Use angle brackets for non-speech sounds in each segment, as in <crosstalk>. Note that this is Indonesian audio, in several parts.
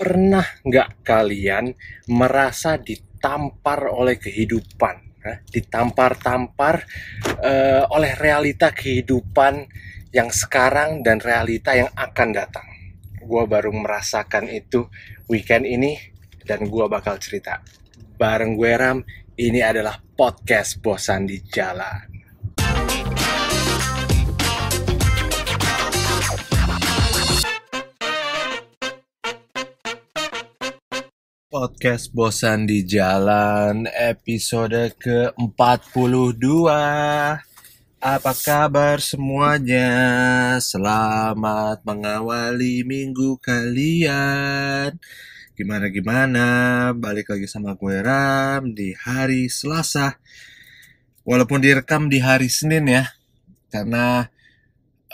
Pernah nggak kalian merasa ditampar oleh kehidupan? Ya? Ditampar-tampar uh, oleh realita kehidupan yang sekarang dan realita yang akan datang. Gua baru merasakan itu weekend ini dan gua bakal cerita. Bareng gue Ram, ini adalah podcast Bosan di Jalan. Podcast Bosan di Jalan episode ke-42 Apa kabar semuanya? Selamat mengawali minggu kalian Gimana-gimana? Balik lagi sama gue Ram di hari Selasa Walaupun direkam di hari Senin ya Karena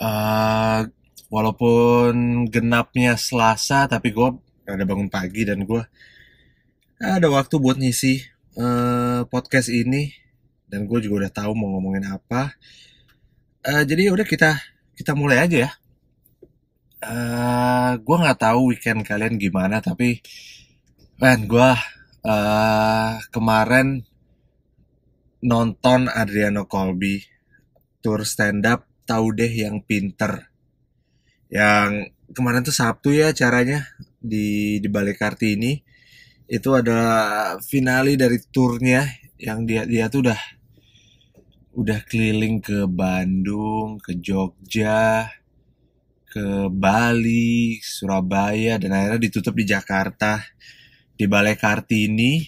uh, walaupun genapnya Selasa tapi gue ada bangun pagi dan gue ada waktu buat ngisi uh, podcast ini dan gue juga udah tahu mau ngomongin apa. Uh, jadi ya udah kita kita mulai aja ya. Uh, eh, gue nggak tahu weekend kalian gimana tapi man gue uh, kemarin nonton Adriano Colby tour stand up tahu deh yang pinter yang kemarin tuh Sabtu ya caranya di di Balai Kartini itu ada finale dari turnya yang dia dia tuh udah udah keliling ke Bandung, ke Jogja, ke Bali, Surabaya dan akhirnya ditutup di Jakarta di Balai Kartini.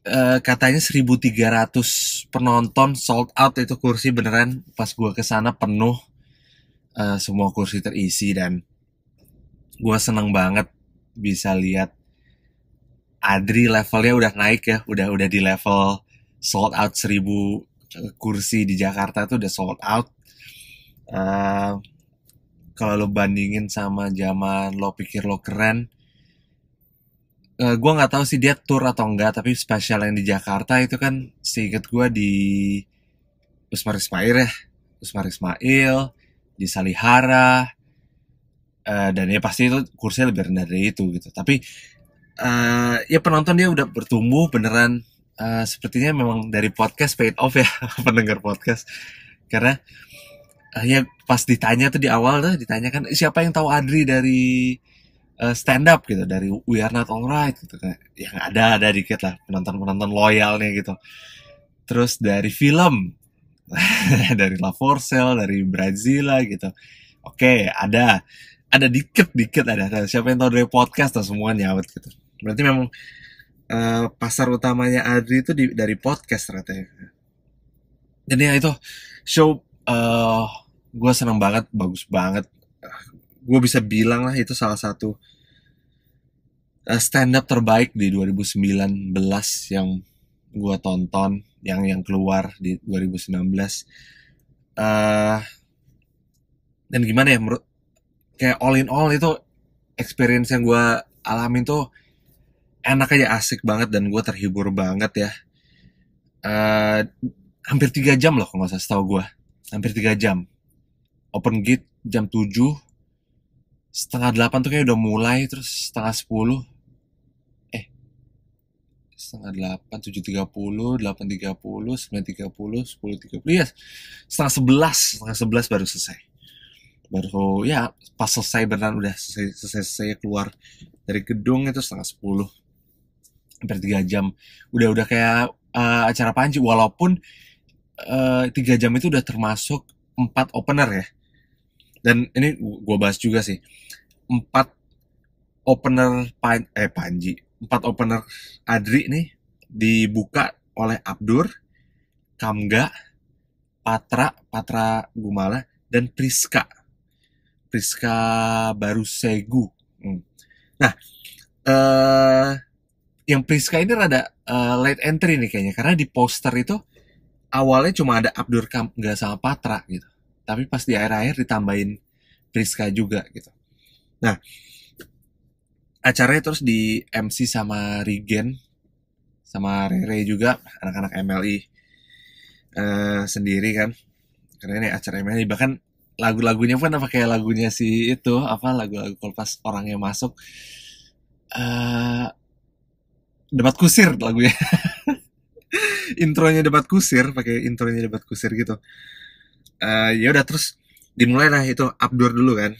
E, katanya 1300 penonton sold out itu kursi beneran pas gua ke sana penuh e, semua kursi terisi dan gua seneng banget bisa lihat Adri levelnya udah naik ya, udah udah di level sold out seribu kursi di Jakarta tuh udah sold out. Uh, kalau lo bandingin sama zaman lo pikir lo keren, uh, eh, gue nggak tahu sih dia tour atau enggak, tapi spesial yang di Jakarta itu kan seinget gue di Usmar Ismail ya, Usmar Ismail, di Salihara, uh, dan ya pasti itu kursinya lebih rendah dari itu gitu. Tapi uh, ya penonton dia udah bertumbuh beneran uh, sepertinya memang dari podcast paid off ya <laughs> pendengar podcast karena uh, ya pas ditanya tuh di awal tuh ditanyakan siapa yang tahu Adri dari uh, stand up gitu dari We Are Not Alright gitu kan yang ada ada dikit lah penonton penonton loyalnya gitu terus dari film <laughs> dari La Forcel dari Brazil gitu oke okay, ada ada dikit-dikit ada, siapa yang tahu dari podcast atau semuanya, nyawet gitu berarti memang uh, pasar utamanya Adri itu di, dari podcast ternyata ya jadi ya itu show uh, eh, gue seneng banget bagus banget gue bisa bilang lah itu salah satu eh, stand up terbaik di 2019 yang gue tonton yang yang keluar di 2019 uh, dan gimana ya menurut kayak all in all itu experience yang gue alamin tuh enak aja asik banget dan gue terhibur banget ya uh, hampir tiga jam loh kalau nggak salah setahu gue hampir tiga jam open gate jam 7 setengah delapan tuh kayak udah mulai terus setengah sepuluh eh setengah delapan tujuh tiga puluh delapan tiga puluh sembilan tiga puluh sepuluh tiga puluh iya setengah sebelas setengah sebelas baru selesai baru ya pas selesai beneran udah selesai, selesai, selesai keluar dari gedung itu setengah sepuluh hampir tiga jam udah udah kayak uh, acara panji walaupun eh, tiga uh, jam itu udah termasuk empat opener ya dan ini gue bahas juga sih empat opener pan eh panji empat opener Adri nih dibuka oleh Abdur Kamga Patra Patra Gumala dan Priska Priska Barusegu. Hmm. Nah, uh, yang Priska ini rada uh, late entry nih kayaknya karena di poster itu awalnya cuma ada Abdur Kam nggak sama Patra gitu. Tapi pas di akhir-akhir ditambahin Priska juga gitu. Nah, acaranya terus di MC sama Regen sama Rere juga anak-anak MLI uh, eh, sendiri kan. Karena ini acara MLI bahkan lagu-lagunya pun apa kayak lagunya si itu apa lagu-lagu kalau pas orangnya masuk uh, debat kusir lagunya <laughs> intronya debat kusir pakai intronya debat kusir gitu uh, ya udah terus dimulai lah itu abdur dulu kan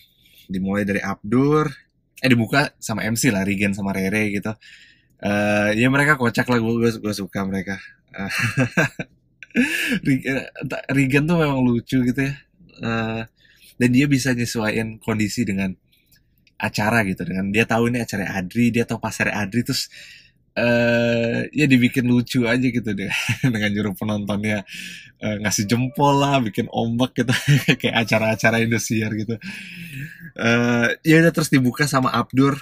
dimulai dari abdur eh dibuka sama MC lah Regen sama Rere gitu uh, ya mereka kocak lagu gue gue suka mereka uh, <laughs> Regen tuh memang lucu gitu ya Eh, dan dia bisa nyesuaiin kondisi dengan acara gitu dengan dia tahu ini acara Adri dia tahu pasar Adri terus uh, ya dibikin lucu aja gitu deh <laughs> dengan juru penontonnya uh, ngasih jempol lah bikin ombak gitu <laughs> kayak acara-acara Indosiar gitu uh, ya udah terus dibuka sama Abdur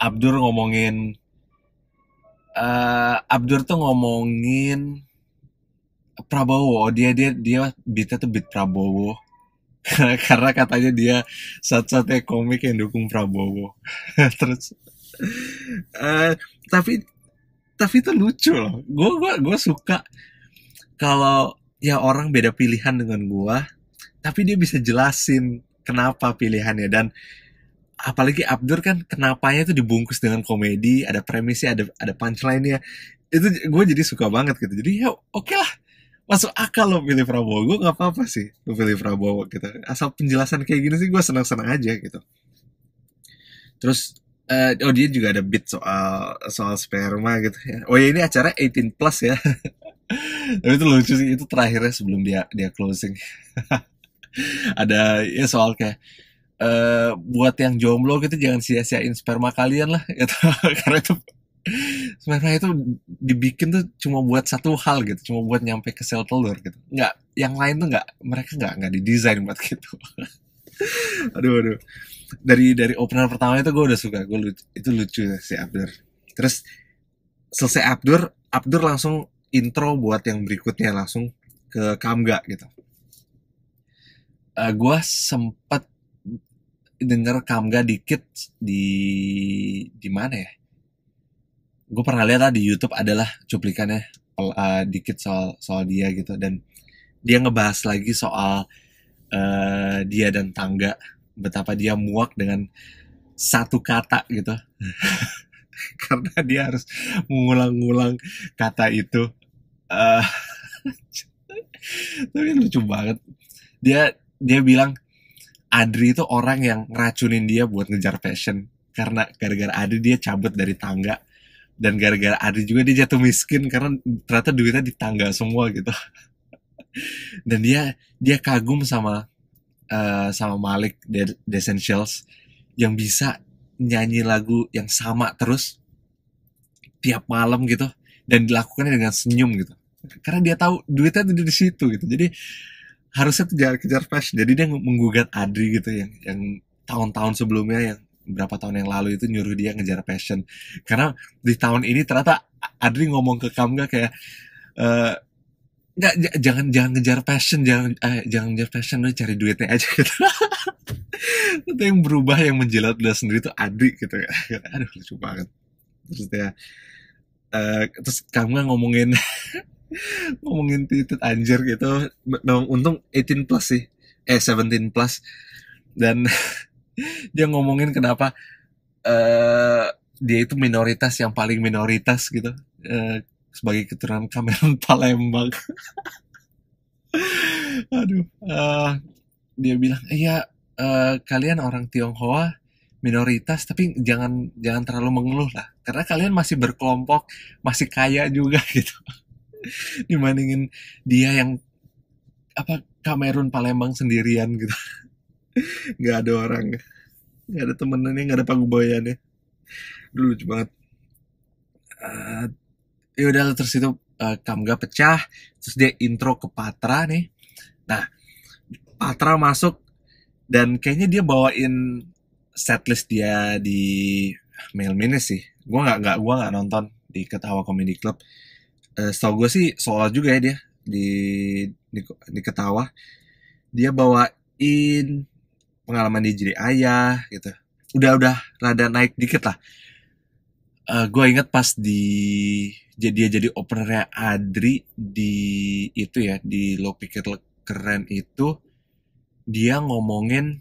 Abdur ngomongin uh, Abdur tuh ngomongin Prabowo dia dia dia beatnya tuh beat Prabowo <laughs> karena katanya dia satu-satunya komik yang dukung Prabowo <laughs> terus uh, tapi tapi itu lucu loh gue gua gua suka kalau ya orang beda pilihan dengan gue tapi dia bisa jelasin kenapa pilihannya dan apalagi Abdur kan kenapanya itu dibungkus dengan komedi ada premisnya ada ada punchline-nya itu gue jadi suka banget gitu jadi ya oke okay lah masuk akal lo pilih Prabowo gue nggak apa-apa sih lo pilih Prabowo gitu asal penjelasan kayak gini sih gue senang-senang aja gitu terus uh, oh dia juga ada bit soal soal sperma gitu ya oh ya ini acara 18 plus ya <laughs> tapi itu lucu sih itu terakhirnya sebelum dia dia closing <laughs> ada ya soal kayak Uh, buat yang jomblo gitu jangan sia-siain sperma kalian lah <laughs> gitu. karena itu sebenarnya itu dibikin tuh cuma buat satu hal gitu cuma buat nyampe ke sel telur gitu nggak yang lain tuh nggak mereka nggak nggak didesain buat gitu <laughs> aduh aduh dari dari opener pertama itu gue udah suka gue lucu, itu lucu ya si Abdur terus selesai Abdur Abdur langsung intro buat yang berikutnya langsung ke Kamga gitu uh, eh, gue sempat denger Kamga dikit di di mana ya gue pernah lihat di YouTube adalah cuplikannya uh, dikit soal soal dia gitu dan dia ngebahas lagi soal uh, dia dan tangga betapa dia muak dengan satu kata gitu <laughs> karena dia harus mengulang-ulang kata itu uh, <laughs> tapi lucu banget dia dia bilang Adri itu orang yang ngeracunin dia buat ngejar passion karena gara-gara Adri dia cabut dari tangga dan gara-gara ada juga dia jatuh miskin karena ternyata duitnya di ditangga semua gitu <laughs> dan dia dia kagum sama uh, sama Malik The Essentials yang bisa nyanyi lagu yang sama terus tiap malam gitu dan dilakukannya dengan senyum gitu karena dia tahu duitnya ada di situ gitu jadi harusnya kejar kejar fresh jadi dia menggugat Adri gitu yang yang tahun-tahun sebelumnya yang berapa tahun yang lalu itu nyuruh dia ngejar passion karena di tahun ini ternyata Adri ngomong ke kamu gak kayak e, nggak jangan jangan ngejar passion jangan eh, jangan ngejar passion lu cari duitnya aja gitu <laughs> itu yang berubah yang menjilat udah sendiri itu Adri gitu ya <laughs> aduh lucu banget terus dia uh, terus kamu ngomongin <laughs> ngomongin titit anjir gitu dong untung 18 plus sih eh 17 plus dan <laughs> dia ngomongin kenapa uh, dia itu minoritas yang paling minoritas gitu uh, sebagai keturunan Kamerun <laughs> Palembang <laughs> aduh uh, dia bilang iya uh, kalian orang Tionghoa minoritas tapi jangan jangan terlalu mengeluh lah karena kalian masih berkelompok masih kaya juga gitu dibandingin dia yang apa Kamerun Palembang sendirian gitu nggak ada orang nggak ada temennya nggak ada nih, dulu lucu banget uh, ya udah terus itu uh, Kamga pecah terus dia intro ke Patra nih nah Patra masuk dan kayaknya dia bawain setlist dia di Mail Minutes sih gue nggak nggak gue nggak nonton di Ketawa Comedy Club uh, setahu gue sih soal juga ya dia di di, di Ketawa dia bawain pengalaman dia jadi ayah gitu udah udah rada naik dikit lah uh, eh, gue inget pas di jadi dia jadi opernya Adri di itu ya di lo pikir keren itu dia ngomongin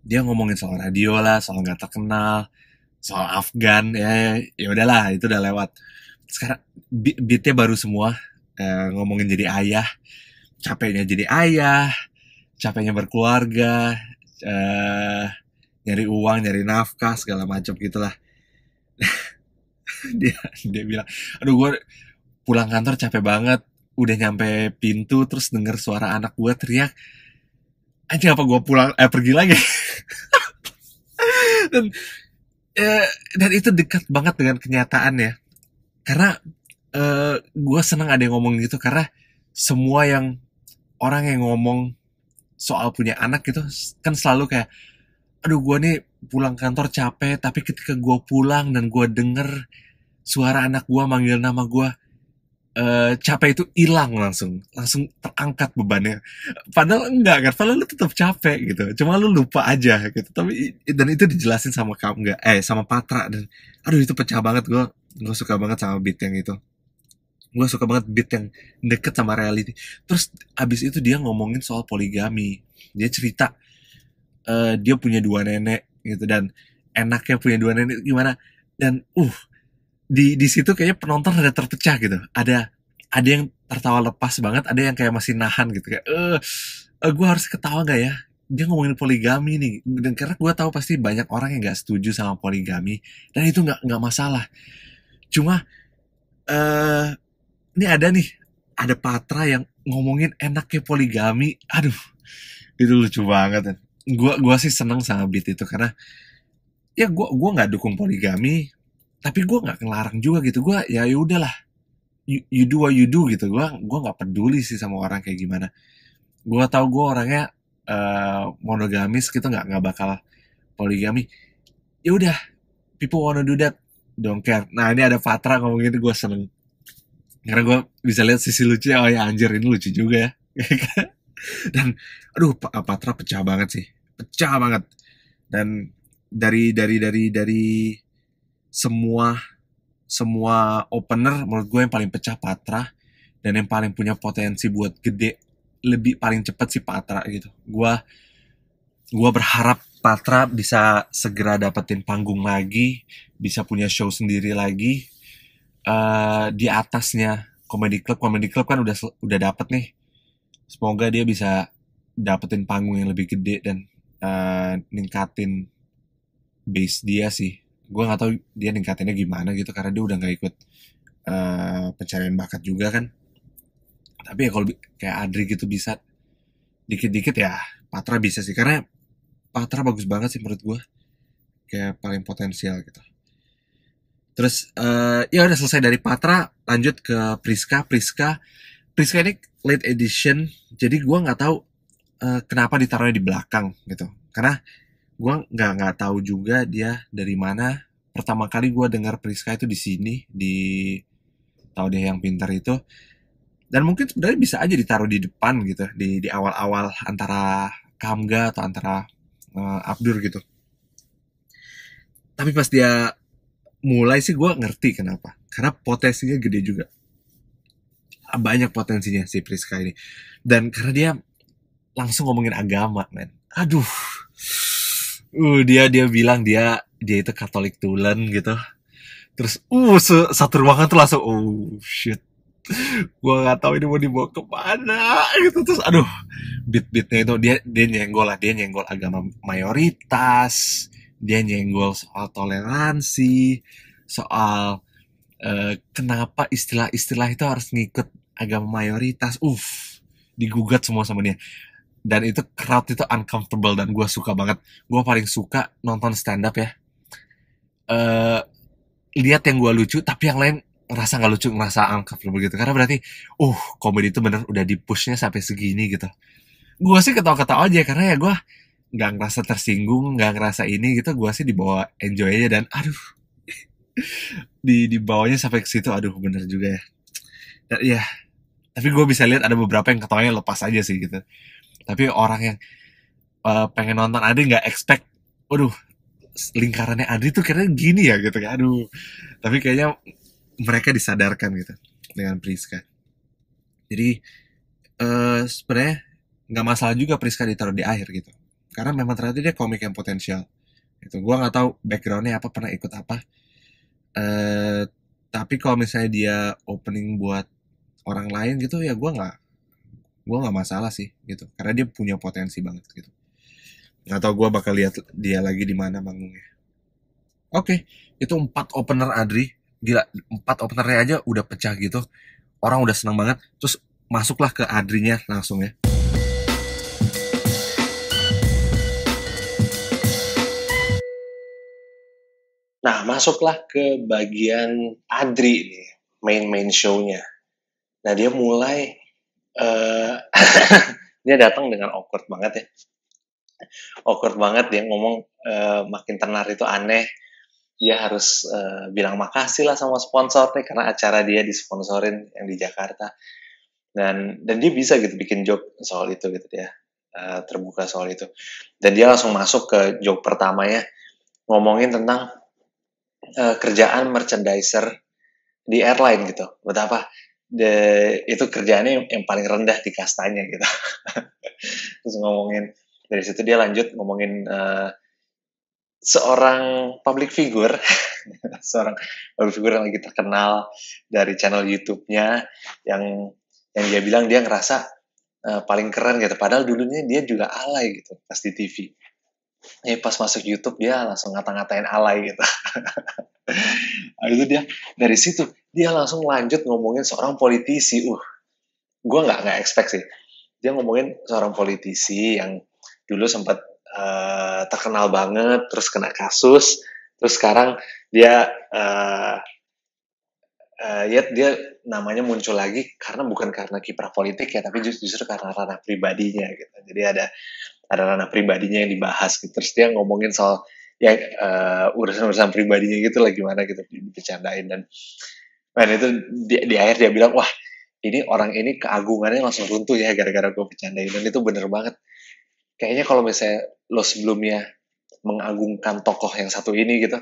dia ngomongin soal radio lah soal nggak terkenal soal Afgan ya ya udahlah itu udah lewat sekarang beatnya baru semua eh, ngomongin jadi ayah capeknya jadi ayah capeknya berkeluarga uh, nyari uang nyari nafkah segala macam gitulah <laughs> dia dia bilang aduh gue pulang kantor capek banget udah nyampe pintu terus denger suara anak gue teriak aja apa gue pulang eh pergi lagi <laughs> dan eh, dan itu dekat banget dengan kenyataan ya karena eh, gue seneng ada yang ngomong gitu karena semua yang orang yang ngomong soal punya anak gitu kan selalu kayak aduh gue nih pulang kantor capek tapi ketika gue pulang dan gue denger suara anak gue manggil nama gue uh, capek itu hilang langsung langsung terangkat bebannya padahal enggak kan padahal lu tetap capek gitu cuma lu lupa aja gitu tapi dan itu dijelasin sama kamu enggak eh sama Patra dan aduh itu pecah banget gue gue suka banget sama beat yang itu gue suka banget beat yang deket sama reality terus abis itu dia ngomongin soal poligami dia cerita uh, dia punya dua nenek gitu dan enaknya punya dua nenek gimana dan uh di di situ kayaknya penonton ada terpecah gitu ada ada yang tertawa lepas banget ada yang kayak masih nahan gitu kayak eh uh, eh, gue harus ketawa gak ya dia ngomongin poligami nih dan karena gue tahu pasti banyak orang yang gak setuju sama poligami dan itu nggak nggak masalah cuma eh uh, ini ada nih ada Patra yang ngomongin enaknya poligami aduh itu lucu banget gua gua sih seneng sama beat itu karena ya gua gua nggak dukung poligami tapi gua nggak ngelarang juga gitu gua ya udahlah you, you do what you do gitu gua gua nggak peduli sih sama orang kayak gimana gua tau, gua orangnya uh, monogamis gitu nggak nggak bakal poligami ya udah people wanna do that don't care nah ini ada Patra ngomongin itu, gua seneng karena gue bisa lihat sisi ya, oh ya anjir ini lucu juga ya <laughs> dan aduh Pak Patra pecah banget sih pecah banget dan dari dari dari dari semua semua opener menurut gue yang paling pecah Patra dan yang paling punya potensi buat gede lebih paling cepat sih Patra gitu gue gue berharap Patra bisa segera dapetin panggung lagi bisa punya show sendiri lagi Eh, di atasnya komedi club komedi club kan udah udah dapet nih semoga dia bisa dapetin panggung yang lebih gede dan uh, ningkatin base dia sih gue nggak tahu dia ningkatinnya gimana gitu karena dia udah nggak ikut uh, pencarian bakat juga kan tapi ya kalau kayak Adri gitu bisa dikit-dikit ya Patra bisa sih karena Patra bagus banget sih menurut gue kayak paling potensial gitu terus uh, ya udah selesai dari Patra lanjut ke Priska Priska Priska ini late edition jadi gue nggak tahu uh, kenapa ditaruhnya di belakang gitu karena gue nggak nggak tahu juga dia dari mana pertama kali gue dengar Priska itu di sini di tahu dia yang pintar itu dan mungkin sebenarnya bisa aja ditaruh di depan gitu di di awal-awal antara Kamga atau antara uh, Abdur gitu tapi pas dia mulai sih gue ngerti kenapa karena potensinya gede juga banyak potensinya si Priska ini dan karena dia langsung ngomongin agama men aduh uh, dia dia bilang dia dia itu Katolik tulen gitu terus uh satu ruangan tuh langsung oh shit gue nggak tahu ini mau dibawa kemana gitu terus aduh beat beatnya itu dia dia nyenggol lah dia nyenggol agama mayoritas dia nyenggol soal toleransi soal uh, kenapa istilah-istilah itu harus ngikut agama mayoritas uff digugat semua sama dia dan itu crowd itu uncomfortable dan gue suka banget gue paling suka nonton stand up ya uh, lihat yang gue lucu tapi yang lain ngerasa nggak lucu ngerasa uncomfortable gitu karena berarti uh komedi itu bener udah di pushnya sampai segini gitu gue sih ketawa-ketawa aja karena ya gue nggak ngerasa tersinggung nggak ngerasa ini gitu gue sih dibawa enjoy aja dan aduh <laughs> di dibawanya sampai ke situ aduh bener juga ya dan, ya iya. tapi gue bisa lihat ada beberapa yang ketawanya lepas aja sih gitu tapi orang yang uh, pengen nonton ada nggak expect aduh lingkarannya Adri tuh kira gini ya gitu kan aduh tapi kayaknya mereka disadarkan gitu dengan Priska jadi uh, sebenarnya nggak masalah juga Priska ditaruh di akhir gitu karena memang ternyata dia komik yang potensial itu gue nggak tahu backgroundnya apa pernah ikut apa uh, tapi kalau misalnya dia opening buat orang lain gitu ya gue nggak gue nggak masalah sih gitu karena dia punya potensi banget gitu nggak tahu gue bakal lihat dia lagi di mana manggungnya oke okay, itu empat opener Adri gila empat openernya aja udah pecah gitu orang udah seneng banget terus masuklah ke Adrinya langsung ya Nah, masuklah ke bagian Adri nih, main-main show-nya. Nah, dia mulai, uh, <laughs> dia datang dengan awkward banget ya. Awkward banget dia ngomong uh, makin tenar itu aneh. Dia harus uh, bilang makasih lah sama sponsor nih karena acara dia disponsorin yang di Jakarta. Dan dan dia bisa gitu bikin joke soal itu gitu ya Uh, terbuka soal itu. Dan dia langsung masuk ke joke pertamanya ngomongin tentang uh, kerjaan merchandiser di airline gitu. Betapa the itu kerjaannya yang, yang paling rendah di kastanya gitu. <laughs> Terus ngomongin dari situ dia lanjut ngomongin uh, seorang public figure, <laughs> seorang public figure yang lagi terkenal dari channel YouTube-nya yang yang dia bilang dia ngerasa uh, paling keren gitu. Padahal dulunya dia juga alay gitu pas di TV eh pas masuk YouTube dia langsung ngata-ngatain alay gitu. <laughs> itu dia dari situ dia langsung lanjut ngomongin seorang politisi. Uh, gue nggak nggak expect sih. Dia ngomongin seorang politisi yang dulu sempat uh, eh, terkenal banget, terus kena kasus, terus sekarang dia uh, uh, ya dia namanya muncul lagi karena bukan karena kiprah politik ya, tapi justru karena ranah pribadinya gitu. Jadi ada ada ranah pribadinya yang dibahas gitu. Terus dia ngomongin soal ya eh, urusan-urusan uh, pribadinya gitu lah gimana gitu dipecandain dan man itu di, di akhir dia bilang wah ini orang ini keagungannya langsung runtuh ya gara-gara gue bercandain dan itu bener banget kayaknya kalau misalnya lo sebelumnya mengagungkan tokoh yang satu ini gitu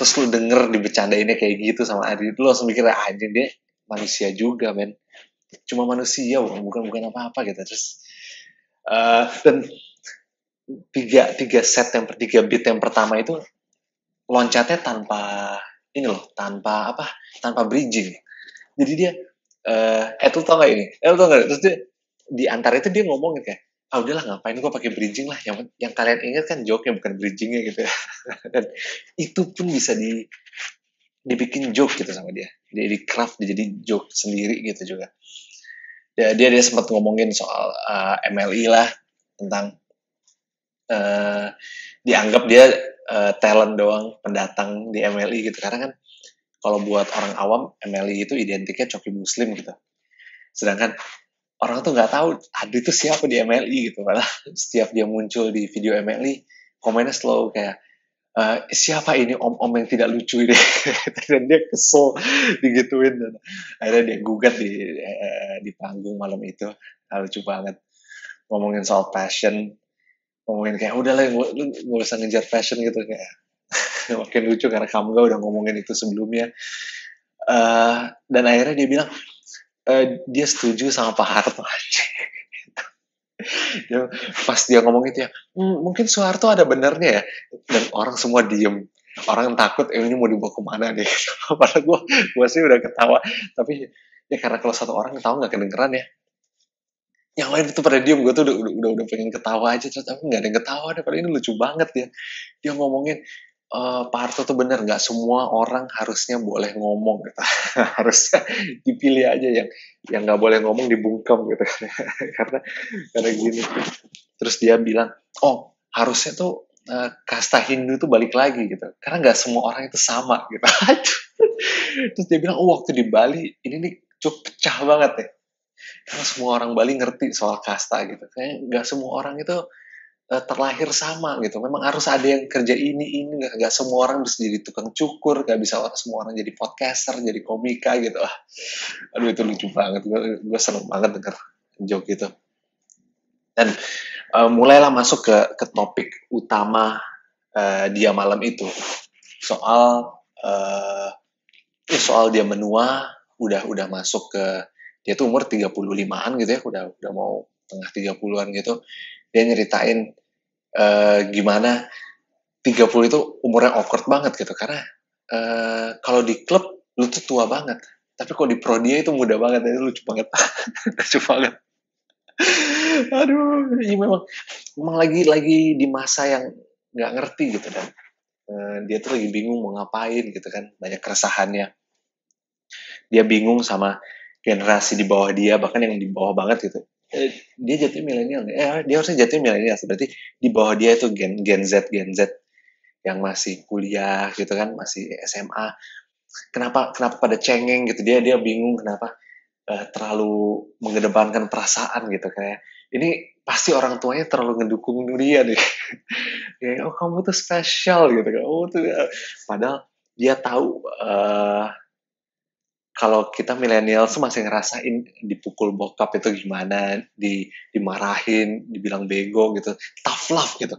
terus lo denger di ini kayak gitu sama Adi lo langsung mikir ah, dia manusia juga men cuma manusia bukan bukan apa-apa gitu terus uh, dan tiga tiga set yang tiga beat yang pertama itu loncatnya tanpa ini loh tanpa apa tanpa bridging jadi dia eh uh, tau gak ini eh tau gak terus dia di antara itu dia ngomong kayak ah udahlah ngapain gue pakai bridging lah yang yang kalian ingat kan joke yang bukan bridgingnya gitu ya. <laughs> dan itu pun bisa di dibikin joke gitu sama dia jadi craft jadi joke sendiri gitu juga ya dia dia sempat ngomongin soal uh, eh, MLI lah tentang uh, dianggap dia uh, talent doang pendatang di MLI gitu karena kan kalau buat orang awam MLI itu identiknya coki muslim gitu sedangkan orang tuh nggak tahu Adi itu siapa di MLI gitu malah setiap dia muncul di video MLI komennya slow kayak Uh, siapa ini om-om yang tidak lucu ini <laughs> dan dia kesel digituin dan akhirnya dia gugat di uh, di panggung malam itu nah, lucu banget ngomongin soal passion ngomongin kayak udah lah lu gak usah ngejar passion gitu kayak <laughs> makin lucu karena kamu gak udah ngomongin itu sebelumnya uh, dan akhirnya dia bilang uh, dia setuju sama Pak Harto aja <laughs> ya, pas dia ngomong itu ya hmm, mungkin Soeharto ada benernya ya dan orang semua diem orang takut eh, ini mau dibawa kemana deh <laughs> padahal gue gue sih udah ketawa tapi ya karena kalau satu orang ketawa nggak kedengeran ya yang lain itu pada diem gue tuh udah udah udah pengen ketawa aja terus tapi eh, nggak ada yang ketawa deh padahal ini lucu banget ya dia ngomongin uh, Pak Harto tuh bener nggak semua orang harusnya boleh ngomong gitu <laughs> harusnya dipilih aja yang yang nggak boleh ngomong dibungkam gitu <laughs> karena karena gini terus dia bilang oh harusnya tuh uh, kasta Hindu tuh balik lagi gitu karena nggak semua orang itu sama gitu <laughs> terus dia bilang oh waktu di Bali ini nih cukup pecah banget ya karena semua orang Bali ngerti soal kasta gitu kayak nggak semua orang itu uh, terlahir sama gitu. Memang harus ada yang kerja ini ini. Gak, gak semua orang bisa jadi tukang cukur, gak bisa semua orang jadi podcaster, jadi komika gitu. Ah, aduh itu lucu banget. Gue, seneng banget denger joke gitu. Dan uh, mulailah masuk ke ke topik utama uh, dia malam itu soal uh, soal dia menua udah udah masuk ke dia tuh umur 35-an gitu ya udah udah mau tengah 30-an gitu dia nyeritain uh, gimana 30 itu umurnya awkward banget gitu karena uh, kalau di klub lu tuh tua banget tapi kalau di pro dia itu muda banget itu lucu banget <laughs> lucu banget aduh ini memang memang lagi lagi di masa yang nggak ngerti gitu kan uh, dia tuh lagi bingung mau ngapain gitu kan banyak keresahannya dia bingung sama generasi di bawah dia bahkan yang di bawah banget gitu Eh, dia jatuh milenial nih. eh dia harusnya jatuh milenial berarti di bawah dia itu gen gen Z gen Z yang masih kuliah gitu kan masih SMA kenapa kenapa pada cengeng gitu dia dia bingung kenapa uh, terlalu mengedepankan perasaan gitu kayak ini pasti orang tuanya terlalu ngedukung dia nih <laughs> kayak oh kamu tuh spesial gitu kan oh tuh ya. padahal dia tahu uh, kalau kita milenial masih ngerasain dipukul bokap itu gimana, di dimarahin, dibilang bego gitu, tough love gitu.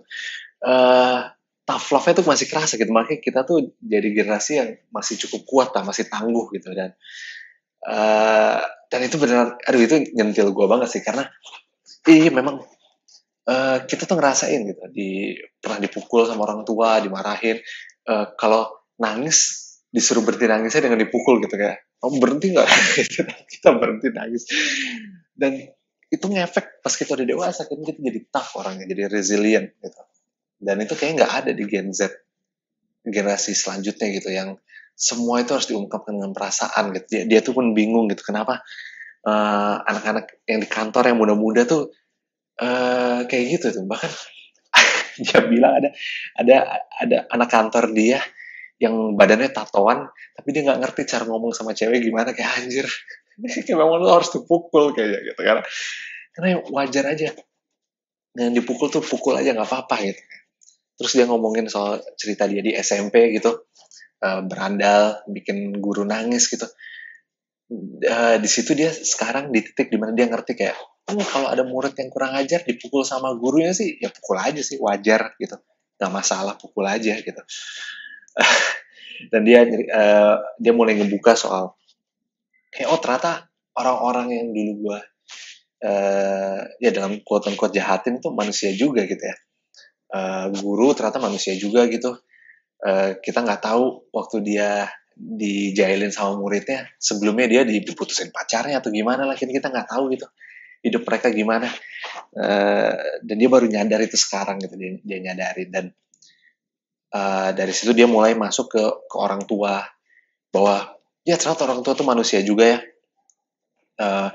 Uh, tough love-nya masih kerasa gitu, makanya kita tuh jadi generasi yang masih cukup kuat lah, masih tangguh gitu dan uh, dan itu benar, aduh itu nyentil gue banget sih karena iya memang uh, kita tuh ngerasain gitu, di pernah dipukul sama orang tua, dimarahin, uh, kalau nangis disuruh berhenti nangisnya dengan dipukul gitu kayak kamu berhenti nggak <laughs> kita berhenti nangis dan itu ngefek pas kita udah dewasa kan kita jadi tough orangnya jadi resilient gitu dan itu kayaknya nggak ada di Gen Z generasi selanjutnya gitu yang semua itu harus diungkapkan dengan perasaan gitu dia, dia tuh pun bingung gitu kenapa eh, anak-anak uh, yang di kantor yang muda-muda tuh uh, kayak gitu tuh bahkan <laughs> dia bilang ada ada ada anak kantor dia yang badannya tatoan tapi dia nggak ngerti cara ngomong sama cewek gimana kayak anjir <laughs> kayak memang lo harus dipukul kayaknya gitu karena karena wajar aja dan dipukul tuh pukul aja nggak apa-apa gitu terus dia ngomongin soal cerita dia di SMP gitu eh, berandal bikin guru nangis gitu eh, di situ dia sekarang di titik dimana dia ngerti kayak oh kalau ada murid yang kurang ajar dipukul sama gurunya sih ya pukul aja sih wajar gitu nggak masalah pukul aja gitu <laughs> dan dia uh, dia mulai ngebuka soal kayak oh ternyata orang-orang yang dulu gue uh, ya dalam kuatan kuat jahatin itu manusia juga gitu ya uh, guru ternyata manusia juga gitu uh, kita nggak tahu waktu dia dijailin sama muridnya sebelumnya dia diputusin pacarnya atau gimana lah kita nggak tahu gitu hidup mereka gimana uh, dan dia baru nyadar itu sekarang gitu dia, dia nyadarin dan Eh, dari situ dia mulai masuk ke ke orang tua bahwa ya ternyata orang tua tuh manusia juga ya uh,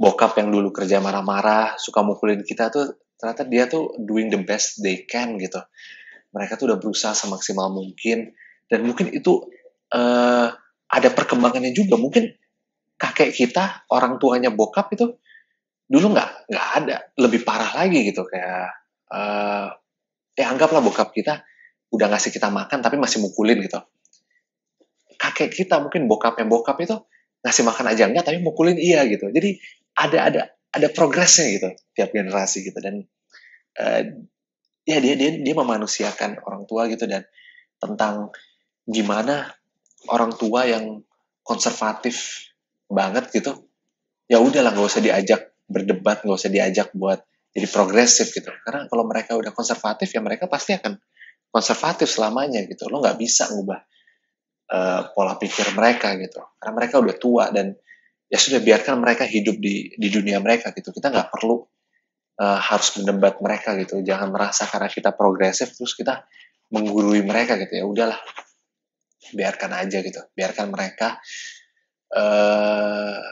bokap yang dulu kerja marah-marah suka mukulin kita tuh ternyata dia tuh doing the best they can gitu mereka tuh udah berusaha semaksimal mungkin dan mungkin itu uh, ada perkembangannya juga mungkin kakek kita orang tuanya bokap itu dulu nggak nggak ada lebih parah lagi gitu kayak uh, ya anggaplah bokap kita udah ngasih kita makan tapi masih mukulin gitu. Kakek kita mungkin bokap bokapnya bokap itu ngasih makan aja enggak tapi mukulin iya gitu. Jadi ada ada ada progresnya gitu tiap generasi gitu dan uh, ya dia dia dia memanusiakan orang tua gitu dan tentang gimana orang tua yang konservatif banget gitu ya udahlah nggak usah diajak berdebat nggak usah diajak buat jadi progresif gitu karena kalau mereka udah konservatif ya mereka pasti akan konservatif selamanya gitu lo nggak bisa ngubah uh, pola pikir mereka gitu karena mereka udah tua dan ya sudah biarkan mereka hidup di di dunia mereka gitu kita nggak perlu uh, harus mendebat mereka gitu jangan merasa karena kita progresif terus kita menggurui mereka gitu ya udahlah biarkan aja gitu biarkan mereka uh,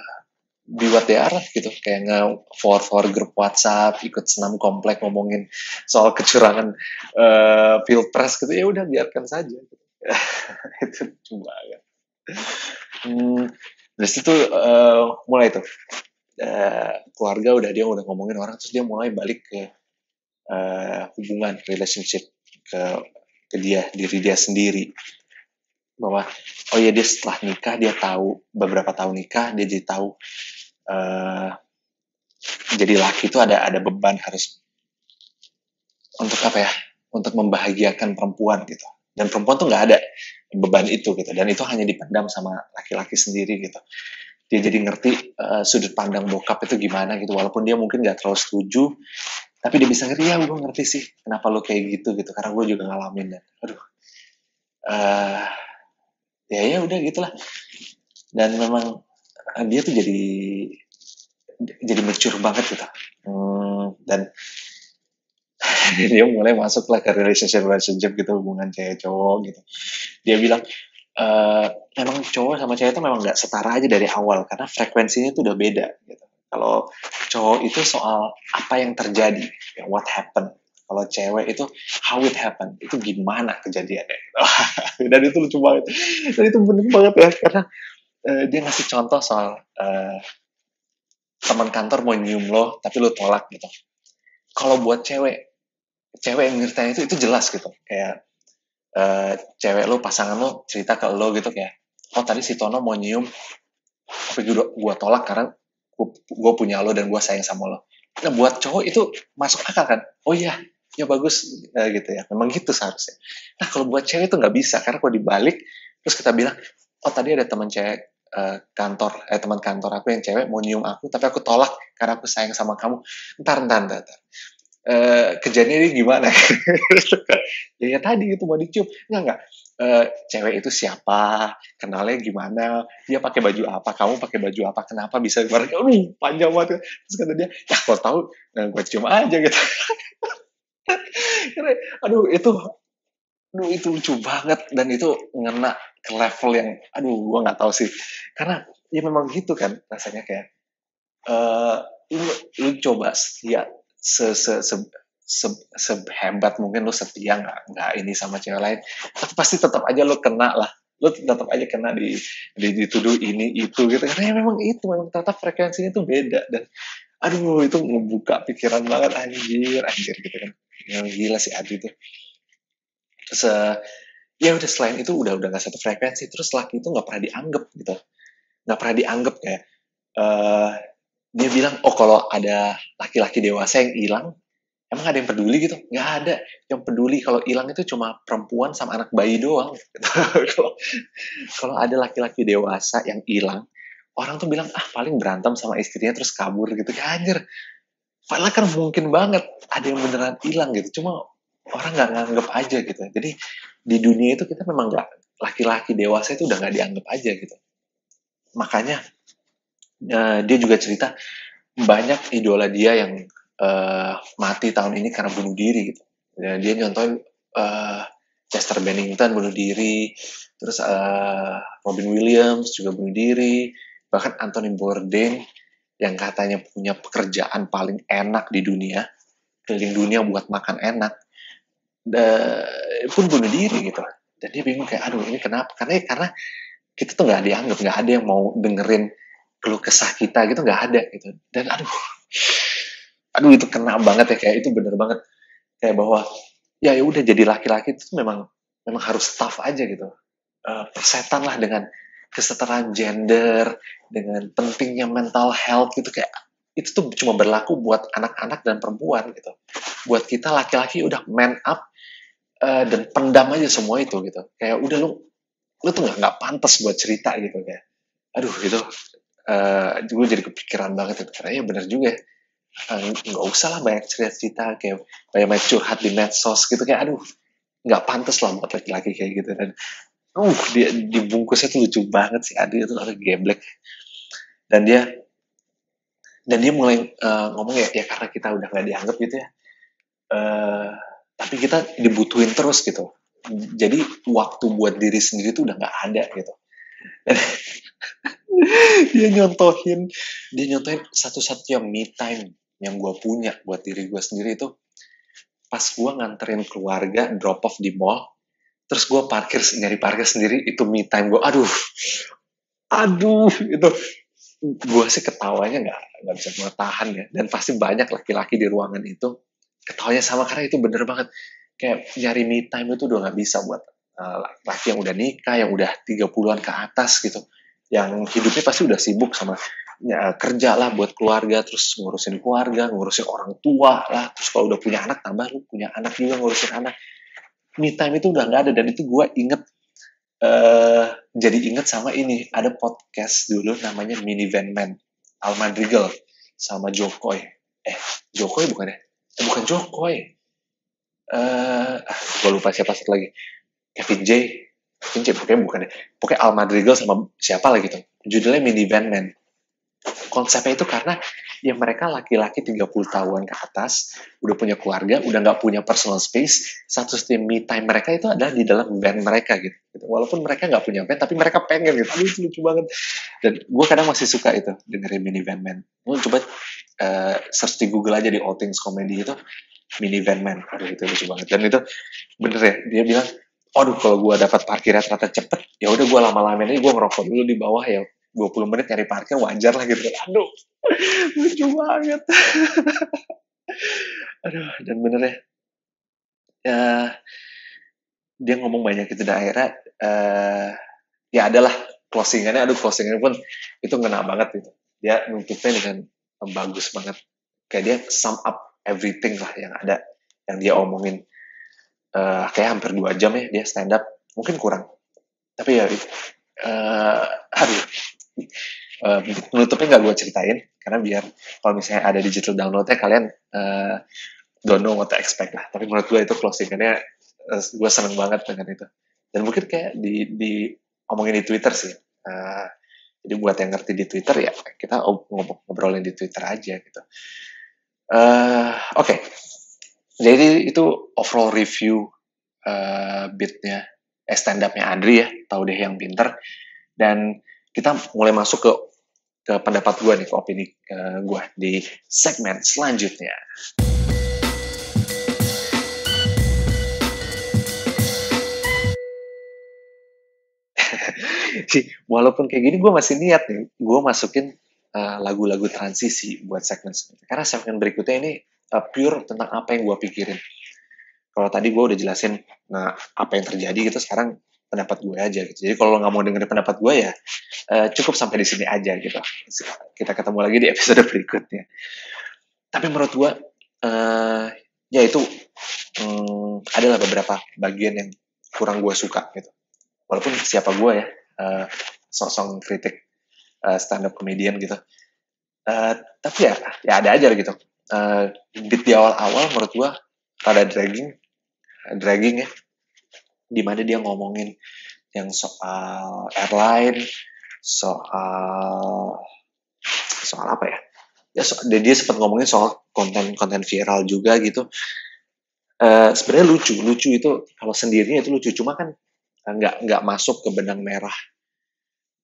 di what they are gitu kayak nge for for grup WhatsApp ikut senam komplek ngomongin soal kecurangan uh, pilpres gitu ya udah biarkan saja <laughs> itu cuma kan hmm, dari situ uh, eh, mulai tuh uh, keluarga udah dia udah ngomongin orang terus dia mulai balik ke uh, hubungan relationship ke ke dia diri dia sendiri bahwa oh ya dia setelah nikah dia tahu beberapa tahun nikah dia jadi tahu uh, jadi laki itu ada ada beban harus untuk apa ya untuk membahagiakan perempuan gitu dan perempuan tuh nggak ada beban itu gitu dan itu hanya dipendam sama laki-laki sendiri gitu dia jadi ngerti uh, sudut pandang bokap itu gimana gitu walaupun dia mungkin nggak terlalu setuju tapi dia bisa ngerti ya gue ngerti sih kenapa lo kayak gitu gitu karena gue juga ngalamin dan aduh uh, ya ya udah gitulah dan memang ah, dia tuh jadi jadi mature banget gitu hmm, dan <laughs> dia mulai masuk lah ke relationship relationship gitu hubungan cewek cowok gitu dia bilang e, memang cowok sama cewek itu memang nggak setara aja dari awal karena frekuensinya tuh udah beda gitu kalau cowok itu soal apa yang terjadi ya, what happened kalau cewek itu how it happen itu gimana kejadiannya <laughs> dan itu lucu banget dan itu bener banget ya karena uh, dia ngasih contoh soal uh, teman kantor mau nyium lo tapi lo tolak gitu kalau buat cewek cewek yang ngertain itu itu jelas gitu kayak uh, cewek lo pasangan lo cerita ke lo gitu kayak oh tadi si Tono mau nyium tapi gue, gue tolak karena gue, gue punya lo dan gue sayang sama lo nah buat cowok itu masuk akal kan oh iya ya bagus uh, gitu ya memang gitu seharusnya nah kalau buat cewek itu nggak bisa karena kalau dibalik terus kita bilang oh tadi ada teman cewek uh, kantor eh teman kantor aku yang cewek mau nyium aku tapi aku tolak karena aku sayang sama kamu ntar ntar ntar, ntar. Uh, kejadiannya gimana <laughs> ya, ya tadi itu mau dicium nggak nggak uh, cewek itu siapa kenalnya gimana dia pakai baju apa kamu pakai baju apa kenapa bisa bareng panjang banget terus kata dia ya kau tahu nah, gue cium aja gitu <laughs> aduh itu aduh itu lucu banget dan itu ngena ke level yang aduh gue nggak tahu sih karena ya memang gitu kan rasanya kayak uh, eh, lu, lu coba ya se, se, se, se, sehebat mungkin lu setia nggak nggak ini sama cewek lain tapi pasti tetap aja lu kena lah lu tetap aja kena di di dituduh ini itu gitu karena ya memang itu memang tetap frekuensinya tuh beda dan aduh itu ngebuka pikiran banget anjir anjir gitu kan yang gila sih Adi itu, se eh, ya udah selain itu udah udah nggak satu frekuensi terus laki itu nggak pernah dianggap gitu nggak pernah dianggap kayak uh, dia bilang oh kalau ada laki-laki dewasa yang hilang emang ada yang peduli gitu nggak ada yang peduli kalau hilang itu cuma perempuan sama anak bayi doang <laughs> kalau gitu. kalau ada laki-laki dewasa yang hilang orang tuh bilang ah paling berantem sama istrinya terus kabur gitu kan anjir padahal kan mungkin banget ada yang beneran hilang gitu cuma orang nggak nganggep aja gitu jadi di dunia itu kita memang nggak laki-laki dewasa itu udah nggak dianggap aja gitu makanya uh, dia juga cerita banyak idola dia yang uh, mati tahun ini karena bunuh diri gitu dan ya, dia nyontohin uh, Chester Bennington bunuh diri terus uh, Robin Williams juga bunuh diri bahkan Anthony Bourdain yang katanya punya pekerjaan paling enak di dunia keliling dunia buat makan enak pun bunuh diri gitu dan dia bingung kayak aduh ini kenapa karena karena kita tuh nggak dianggap nggak ada yang mau dengerin keluh kesah kita gitu nggak ada gitu dan aduh <laughs> aduh itu kena banget ya kayak itu bener banget kayak bahwa ya, ya udah jadi laki-laki itu memang memang harus tough aja gitu uh, persetan lah dengan kesetaraan gender dengan pentingnya mental health gitu kayak itu tuh cuma berlaku buat anak-anak dan perempuan gitu buat kita laki-laki udah man up uh, dan pendam aja semua itu gitu kayak udah lu lu tuh nggak nggak pantas buat cerita gitu kayak aduh gitu uh, eh, gue jadi kepikiran banget itu karena ya bener juga ya, eh, nggak uh, usah lah banyak cerita-cerita kayak banyak banyak curhat di medsos gitu kayak aduh nggak pantas lah buat laki-laki kayak gitu dan uh dia dibungkusnya tuh lucu banget sih Adi itu orang geblek dan dia dan dia mulai uh, ngomong ya ya karena kita udah nggak dianggap gitu ya uh, tapi kita dibutuhin terus gitu jadi waktu buat diri sendiri tuh udah nggak ada gitu <laughs> dia nyontohin dia nyontohin satu satu yang me time yang gue punya buat diri gue sendiri itu pas gue nganterin keluarga drop off di mall terus gue parkir nyari parkir sendiri itu me time gue aduh aduh itu gue sih ketawanya nggak nggak bisa gue tahan ya dan pasti banyak laki-laki di ruangan itu ketawanya sama karena itu bener banget kayak nyari me time itu udah nggak bisa buat eh, laki laki yang udah nikah yang udah 30-an ke atas gitu yang hidupnya pasti udah sibuk sama ya, kerja lah buat keluarga terus ngurusin keluarga ngurusin orang tua lah terus kalau udah punya anak tambah lu punya anak juga ngurusin anak me time itu udah nggak ada dan itu gue inget uh, jadi inget sama ini ada podcast dulu namanya Mini Van Man Al Madrigal sama jokoi eh jokoi bukan ya eh, bukan jokoi eh uh, gue lupa siapa satu lagi Kevin J Kevin J pokoknya bukan ya pokoknya Al Madrigal sama siapa lagi tuh judulnya Mini Van Man konsepnya itu karena ya mereka laki-laki 30 tahun ke atas, udah punya keluarga, udah nggak punya personal space, satu setiap me time mereka itu adalah di dalam band mereka gitu. gitu. Walaupun mereka nggak punya band, tapi mereka pengen gitu. Aduh, lucu banget. Dan gue kadang masih suka itu, dengerin mini band man. Lu coba uh, search di Google aja di all things comedy itu, band man. Aduh, itu lucu banget. Dan itu bener ya, dia bilang, aduh kalau gue dapat parkirnya ternyata cepet, ya udah gue lama-lamain ini gue ngerokok dulu di bawah ya 20 menit nyari parkir wajar lah gitu. Aduh, <laughs> lucu banget. <laughs> Aduh, dan bener ya. ya. dia ngomong banyak gitu daerah. akhirat eh, ya adalah closingannya aduh closingannya pun itu ngena banget gitu dia nutupnya dengan bagus banget kayak dia sum up everything lah yang ada yang dia omongin uh, kayak hampir dua jam ya dia stand up mungkin kurang tapi ya uh, aduh uh, eh, menutupnya nggak gue ceritain karena biar kalau misalnya ada digital downloadnya kalian uh, don't know what to expect lah tapi menurut gue itu closingnya uh, eh, gue seneng banget dengan itu dan mungkin kayak di di omongin di Twitter sih uh, jadi buat yang ngerti di Twitter ya kita ngobrolin di Twitter aja gitu. Uh, Oke, okay. jadi itu overall review uh, beatnya, eh, stand upnya Adri ya, tau deh yang pinter. Dan kita mulai masuk ke ke pendapat gue nih, ke opini uh, gue di segmen selanjutnya. <laughs> Walaupun kayak gini, gue masih niat nih, gue masukin lagu eh, lagu-lagu transisi buat segmen selanjutnya. Karena segmen berikutnya ini uh, pure tentang apa yang gue pikirin. Kalau tadi gue udah jelasin, nah apa yang terjadi gitu, sekarang pendapat gue aja gitu. Jadi kalau lo nggak mau dengerin pendapat gue ya uh, cukup sampai di sini aja gitu. Kita ketemu lagi di episode <laughs> berikutnya. Tapi menurut gue uh, ya itu um, adalah beberapa bagian yang kurang gue suka gitu. Walaupun siapa gue ya uh, eh, sosok kritik uh, stand up comedian gitu. Uh, tapi ya ya ada aja gitu. Uh, di awal-awal menurut gue pada dragging dragging ya di mana dia ngomongin yang soal airline, soal soal apa ya? Ya so, dia, dia sempat ngomongin soal konten-konten viral juga gitu. Uh, sebenarnya lucu, lucu itu kalau sendirinya itu lucu, cuma kan eh, nggak nggak masuk ke benang merah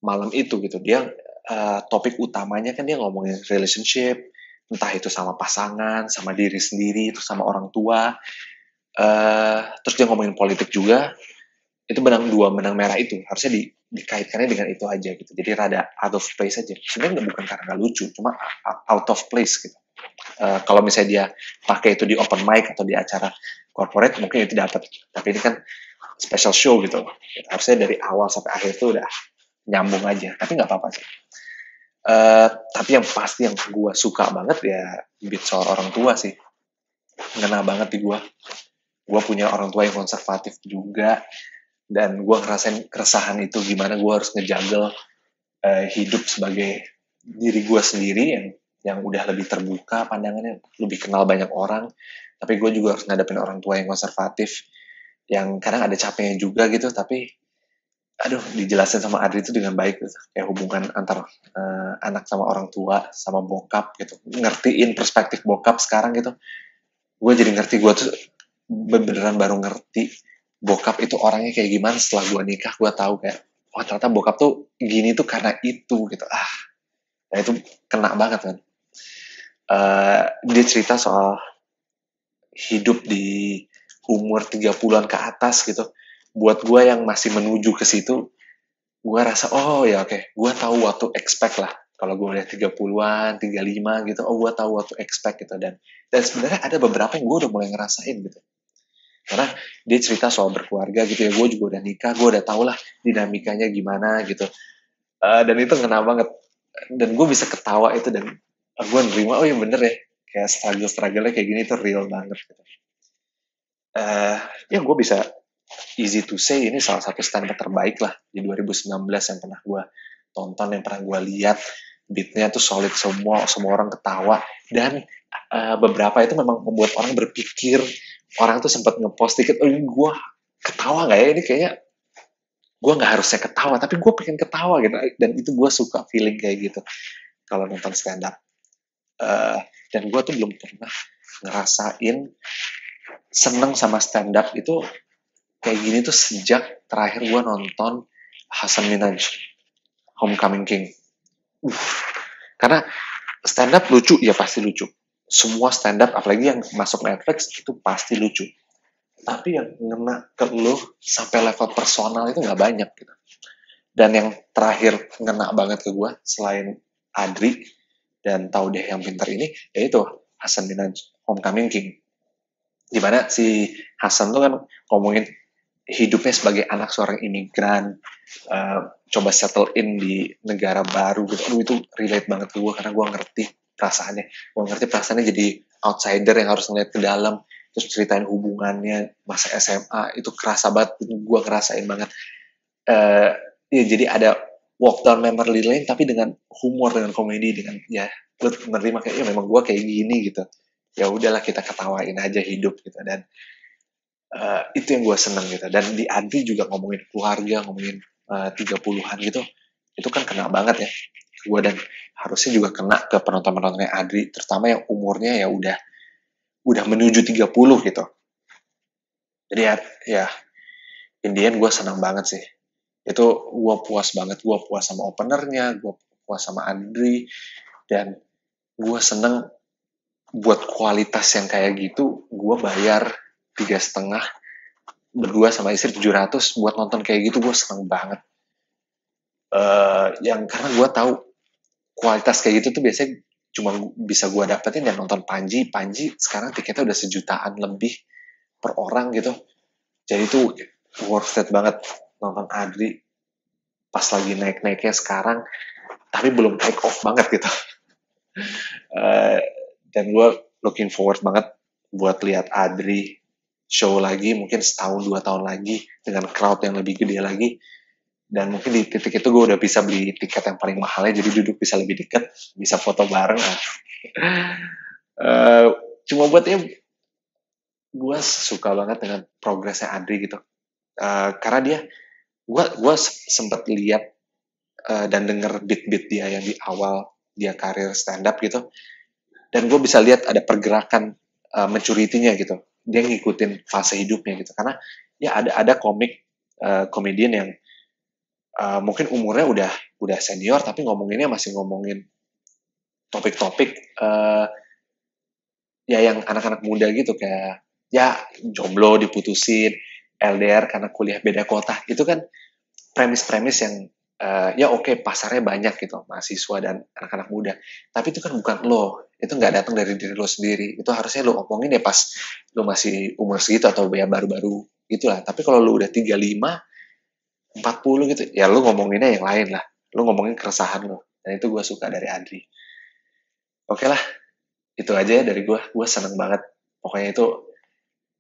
malam itu gitu. Dia uh, topik utamanya kan dia ngomongin relationship, entah itu sama pasangan, sama diri sendiri, itu sama orang tua, uh, terus dia ngomongin politik juga itu benang dua benang merah itu harusnya di, dikaitkannya dengan itu aja gitu jadi rada out of place aja sebenarnya bukan karena lucu cuma out of place gitu uh, kalau misalnya dia pakai itu di open mic atau di acara corporate mungkin itu dapat tapi ini kan special show gitu harusnya dari awal sampai akhir itu udah nyambung aja tapi nggak apa-apa sih uh, tapi yang pasti yang gue suka banget ya bicara orang tua sih ngena banget di gue gue punya orang tua yang konservatif juga dan gue ngerasain keresahan itu gimana gue harus ngejagel uh, eh, hidup sebagai diri gue sendiri yang yang udah lebih terbuka pandangannya lebih kenal banyak orang tapi gue juga harus ngadepin orang tua yang konservatif yang kadang ada capeknya juga gitu tapi aduh dijelasin sama Adri itu dengan baik gitu. kayak hubungan antar uh, anak sama orang tua sama bokap gitu ngertiin perspektif bokap sekarang gitu gue jadi ngerti gue tuh beneran baru ngerti bokap itu orangnya kayak gimana setelah gue nikah gue tahu kayak wah ternyata bokap tuh gini tuh karena itu gitu ah nah itu kena banget kan uh, dia cerita soal hidup di umur 30-an ke atas gitu buat gue yang masih menuju ke situ gue rasa oh ya oke okay. gue tahu waktu expect lah kalau gue udah 30-an, 35 gitu, oh gue tahu waktu expect gitu dan dan sebenarnya ada beberapa yang gue udah mulai ngerasain gitu karena dia cerita soal berkeluarga gitu ya gue juga udah nikah gue udah tau lah dinamikanya gimana gitu uh, dan itu ngena banget dan gue bisa ketawa itu dan gue nerima oh iya bener ya kayak struggle struggle kayak gini itu real banget gitu uh, ya gue bisa easy to say ini salah satu stand up terbaik lah di 2019 yang pernah gue tonton yang pernah gue lihat beatnya tuh solid semua semua orang ketawa dan uh, beberapa itu memang membuat orang berpikir orang tuh sempat ngepost dikit, oh ini gue ketawa nggak ya ini kayaknya gue nggak harusnya ketawa tapi gue pengen ketawa gitu dan itu gue suka feeling kayak gitu kalau nonton stand up uh, eh, dan gue tuh belum pernah ngerasain seneng sama stand up itu kayak gini tuh sejak terakhir gue nonton Hasan Minaj Homecoming King uh, karena stand up lucu ya pasti lucu semua stand up apalagi yang masuk Netflix itu pasti lucu tapi yang ngena ke lo sampai level personal itu nggak banyak gitu dan yang terakhir ngena banget ke gue selain Adri dan tau deh yang pinter ini yaitu Hasan Minaj Homecoming King dimana si Hasan tuh kan ngomongin hidupnya sebagai anak seorang imigran uh, coba settle in di negara baru gitu Aduh, itu relate banget ke gue karena gue ngerti perasaannya gue ngerti perasaannya jadi outsider yang harus ngeliat ke dalam terus ceritain hubungannya masa SMA itu kerasa banget gue ngerasain banget uh, ya jadi ada walk down memory lane tapi dengan humor dengan komedi dengan ya lu menerima kayak ya memang gue kayak gini gitu ya udahlah kita ketawain aja hidup gitu dan uh, itu yang gue seneng gitu dan di anti juga ngomongin keluarga ngomongin eh, tiga uh, puluhan gitu itu kan kena banget ya gue dan harusnya juga kena ke penonton-penontonnya Adri, terutama yang umurnya ya udah udah menuju 30 gitu. Jadi ya, ya Indian gue senang banget sih. Itu gue puas banget, gue puas sama openernya, gue puas sama Adri, dan gue seneng buat kualitas yang kayak gitu, gue bayar tiga setengah berdua sama istri 700 buat nonton kayak gitu gue seneng banget. Uh, yang karena gue tahu kualitas kayak gitu tuh biasanya cuma bisa gue dapetin dan nonton Panji Panji sekarang tiketnya udah sejutaan lebih per orang gitu jadi tuh worth it banget nonton Adri pas lagi naik-naiknya sekarang tapi belum take off banget gitu uh, <laughs> dan gue looking forward banget buat lihat Adri show lagi mungkin setahun dua tahun lagi dengan crowd yang lebih gede lagi dan mungkin di titik itu gue udah bisa beli tiket yang paling mahalnya jadi duduk bisa lebih deket bisa foto bareng uh, cuma buatnya gue suka banget dengan progresnya Andri gitu uh, karena dia gue gua sempet lihat uh, dan denger beat-beat dia yang di awal dia karir stand up gitu dan gue bisa lihat ada pergerakan uh, mencuritinya gitu dia ngikutin fase hidupnya gitu karena ya ada ada komik uh, komedian yang Eh, mungkin umurnya udah udah senior tapi ngomonginnya masih ngomongin topik-topik uh, ya yang anak-anak muda gitu kayak ya jomblo diputusin LDR karena kuliah beda kota itu kan premis-premis yang uh, ya oke okay, pasarnya banyak gitu mahasiswa dan anak-anak muda tapi itu kan bukan lo itu nggak datang dari diri lo sendiri itu harusnya lo ngomongin ya pas lo masih umur segitu atau ya baru-baru gitulah tapi kalau lo udah 35 40 gitu ya lu ngomonginnya yang lain lah lu ngomongin keresahan lu dan itu gue suka dari Adri oke lah itu aja ya dari gue gue seneng banget pokoknya itu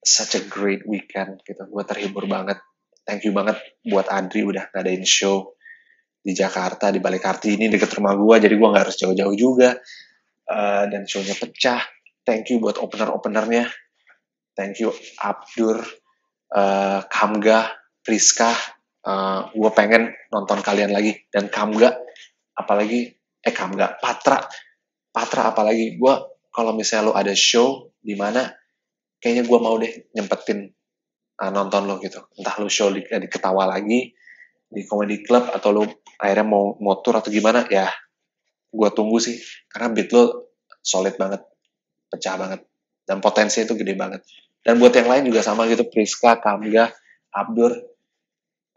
such a great weekend gitu gue terhibur banget thank you banget buat Adri udah ngadain show di Jakarta di Balai ini deket rumah gue jadi gue nggak harus jauh-jauh juga uh, dan shownya pecah thank you buat opener openernya thank you Abdur uh, eh, Kamga Priska uh, eh, gue pengen nonton kalian lagi dan Kamga apalagi eh Kamga Patra Patra apalagi gue kalau misalnya lo ada show di mana kayaknya gue mau deh nyempetin uh, nonton lo gitu entah lo show di, di ketawa lagi di comedy club atau lo akhirnya mau motor atau gimana ya gue tunggu sih karena beat lo solid banget pecah banget dan potensi itu gede banget dan buat yang lain juga sama gitu Priska Kamga Abdur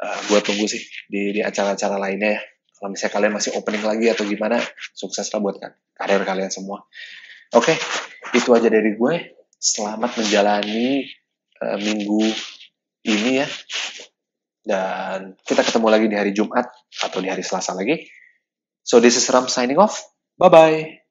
uh, eh, gue tunggu sih di, di acara-acara lainnya ya. Kalau misalnya kalian masih opening lagi atau gimana, sukses lah buat karir kalian semua. Oke, okay, itu aja dari gue. Selamat menjalani uh, minggu ini ya. Dan kita ketemu lagi di hari Jumat atau di hari Selasa lagi. So this is Ram signing off. Bye-bye.